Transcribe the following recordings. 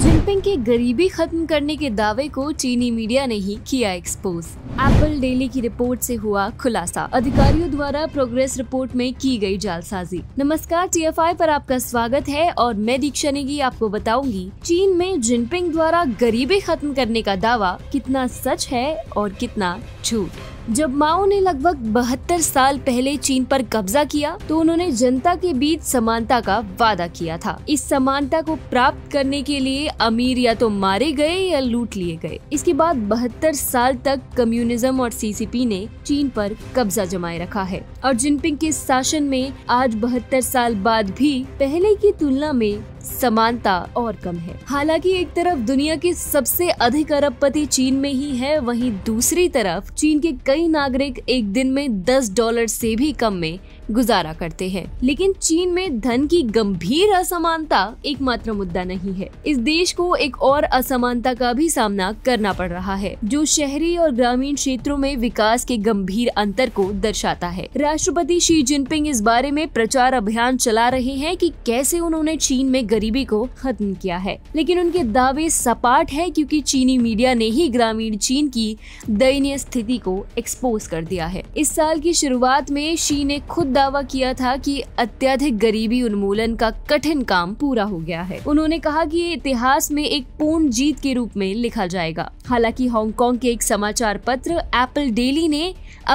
Jim Jinping की गरीबी खत्म करने के दावे को चीनी मीडिया ने ही किया एक्सपोज एप्पल डेली की रिपोर्ट से हुआ खुलासा अधिकारियों द्वारा प्रोग्रेस रिपोर्ट में की गई जालसाजी नमस्कार टी एफ आई आपका स्वागत है और मैं दीक्षा नेगी आपको बताऊंगी चीन में जिनपिंग द्वारा गरीबी खत्म करने का दावा कितना सच है और कितना झूठ जब माओ ने लगभग बहत्तर साल पहले चीन पर कब्जा किया तो उन्होंने जनता के बीच समानता का वादा किया था इस समानता को प्राप्त करने के लिए अमीर या तो मारे गए या लूट लिए गए इसके बाद बहत्तर साल तक कम्युनिज्म और सीसीपी ने चीन पर कब्जा जमाए रखा है और जिनपिंग के शासन में आज बहत्तर साल बाद भी पहले की तुलना में समानता और कम है हालांकि एक तरफ दुनिया के सबसे अधिक अरबपति चीन में ही है वहीं दूसरी तरफ चीन के कई नागरिक एक दिन में 10 डॉलर से भी कम में गुजारा करते हैं लेकिन चीन में धन की गंभीर असमानता एकमात्र मुद्दा नहीं है इस देश को एक और असमानता का भी सामना करना पड़ रहा है जो शहरी और ग्रामीण क्षेत्रों में विकास के गंभीर अंतर को दर्शाता है राष्ट्रपति शी जिनपिंग इस बारे में प्रचार अभियान चला रहे हैं कि कैसे उन्होंने चीन में गरीबी को खत्म किया है लेकिन उनके दावे सपाट है क्योंकि चीनी मीडिया ने ही ग्रामीण चीन की दयनीय स्थिति को एक्सपोज कर दिया है इस साल की शुरुआत में शी ने खुद दावा किया था कि अत्यधिक गरीबी उन्मूलन का कठिन काम पूरा हो गया है उन्होंने कहा कि ये इतिहास में एक पूर्ण जीत के रूप में लिखा जाएगा हालांकि हांगकांग के एक समाचार पत्र एप्पल डेली ने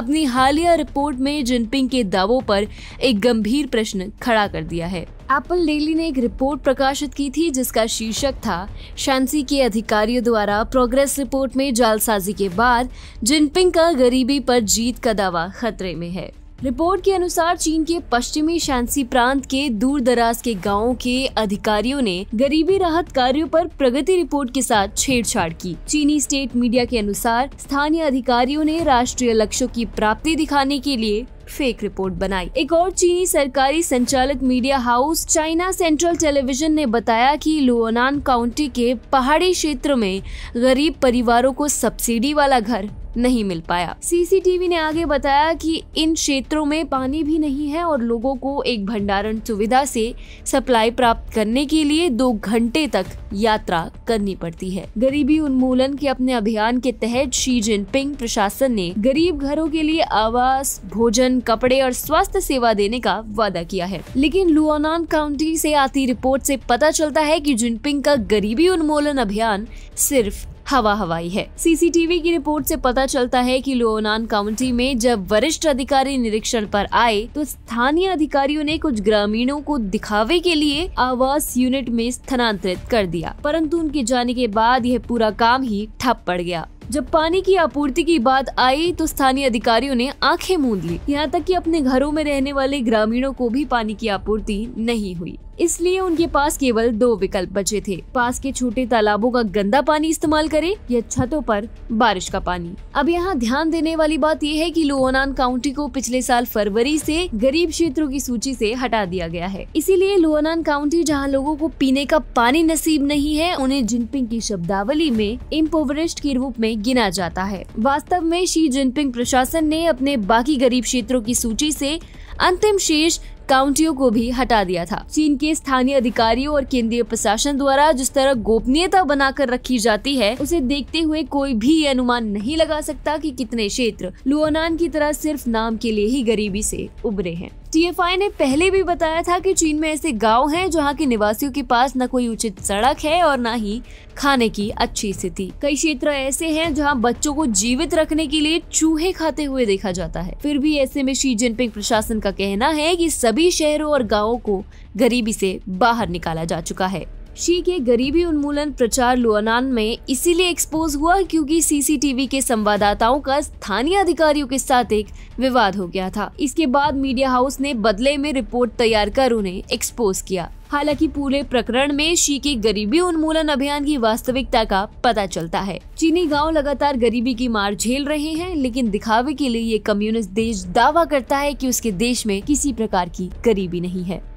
अपनी हालिया रिपोर्ट में जिनपिंग के दावों पर एक गंभीर प्रश्न खड़ा कर दिया है एप्पल डेली ने एक रिपोर्ट प्रकाशित की थी जिसका शीर्षक था शांसी के अधिकारियों द्वारा प्रोग्रेस रिपोर्ट में जालसाजी के बाद जिनपिंग का गरीबी पर जीत का दावा खतरे में है रिपोर्ट के अनुसार चीन के पश्चिमी शांसी प्रांत के दूर दराज के गाँव के अधिकारियों ने गरीबी राहत कार्यों पर प्रगति रिपोर्ट के साथ छेड़छाड़ की चीनी स्टेट मीडिया के अनुसार स्थानीय अधिकारियों ने राष्ट्रीय लक्ष्यों की प्राप्ति दिखाने के लिए फेक रिपोर्ट बनाई एक और चीनी सरकारी संचालक media house China Central Television ने बताया कि लुओनान काउंटी के पहाड़ी क्षेत्र में गरीब परिवारों को सब्सिडी वाला घर नहीं मिल पाया सीसीटीवी ने आगे बताया कि इन क्षेत्रों में पानी भी नहीं है और लोगों को एक भंडारण सुविधा से सप्लाई प्राप्त करने के लिए दो घंटे तक यात्रा करनी पड़ती है गरीबी उन्मूलन के अपने अभियान के तहत शी जिनपिंग प्रशासन ने गरीब घरों के लिए आवास भोजन कपड़े और स्वास्थ्य सेवा देने का वादा किया है लेकिन लुआनान काउंटी से आती रिपोर्ट से पता चलता है कि जिनपिंग का गरीबी उन्मूलन अभियान सिर्फ हवा हवाई है सीसीटीवी की रिपोर्ट से पता चलता है कि लोनान काउंटी में जब वरिष्ठ अधिकारी निरीक्षण पर आए तो स्थानीय अधिकारियों ने कुछ ग्रामीणों को दिखावे के लिए आवास यूनिट में स्थानांतरित कर दिया परंतु उनके जाने के बाद यह पूरा काम ही ठप पड़ गया जब पानी की आपूर्ति की बात आई तो स्थानीय अधिकारियों ने आंखें मूंद ली यहाँ तक कि अपने घरों में रहने वाले ग्रामीणों को भी पानी की आपूर्ति नहीं हुई इसलिए उनके पास केवल दो विकल्प बचे थे पास के छोटे तालाबों का गंदा पानी इस्तेमाल करे या छतों पर बारिश का पानी अब यहाँ ध्यान देने वाली बात यह है कि लुओनान काउंटी को पिछले साल फरवरी से गरीब क्षेत्रों की सूची से हटा दिया गया है इसीलिए लुओनान काउंटी जहाँ लोगों को पीने का पानी नसीब नहीं है उन्हें जिनपिंग की शब्दावली में इम्पोवरिस्ट के रूप में गिना जाता है वास्तव में शी जिनपिंग प्रशासन ने अपने बाकी गरीब क्षेत्रों की सूची से अंतिम शेष काउंटियों को भी हटा दिया था चीन के स्थानीय अधिकारियों और केंद्रीय प्रशासन द्वारा जिस तरह गोपनीयता बनाकर रखी जाती है उसे देखते हुए कोई भी ये अनुमान नहीं लगा सकता कि कितने क्षेत्र लुओनान की तरह सिर्फ नाम के लिए ही गरीबी से उभरे हैं टीएफआई ने पहले भी बताया था कि चीन में ऐसे गांव हैं जहां के निवासियों के पास न कोई उचित सड़क है और न ही खाने की अच्छी स्थिति कई क्षेत्र ऐसे हैं जहां बच्चों को जीवित रखने के लिए चूहे खाते हुए देखा जाता है फिर भी ऐसे में शी जिनपिंग प्रशासन का कहना है कि सभी शहरों और गाँव को गरीबी से बाहर निकाला जा चुका है शी के गरीबी उन्मूलन प्रचार लुअनान में इसीलिए एक्सपोज हुआ क्योंकि सीसीटीवी के संवाददाताओं का स्थानीय अधिकारियों के साथ एक विवाद हो गया था इसके बाद मीडिया हाउस ने बदले में रिपोर्ट तैयार कर उन्हें एक्सपोज किया हालांकि पूरे प्रकरण में शी के गरीबी उन्मूलन अभियान की वास्तविकता का पता चलता है चीनी गांव लगातार गरीबी की मार झेल रहे हैं लेकिन दिखावे के लिए ये कम्युनिस्ट देश दावा करता है कि उसके देश में किसी प्रकार की गरीबी नहीं है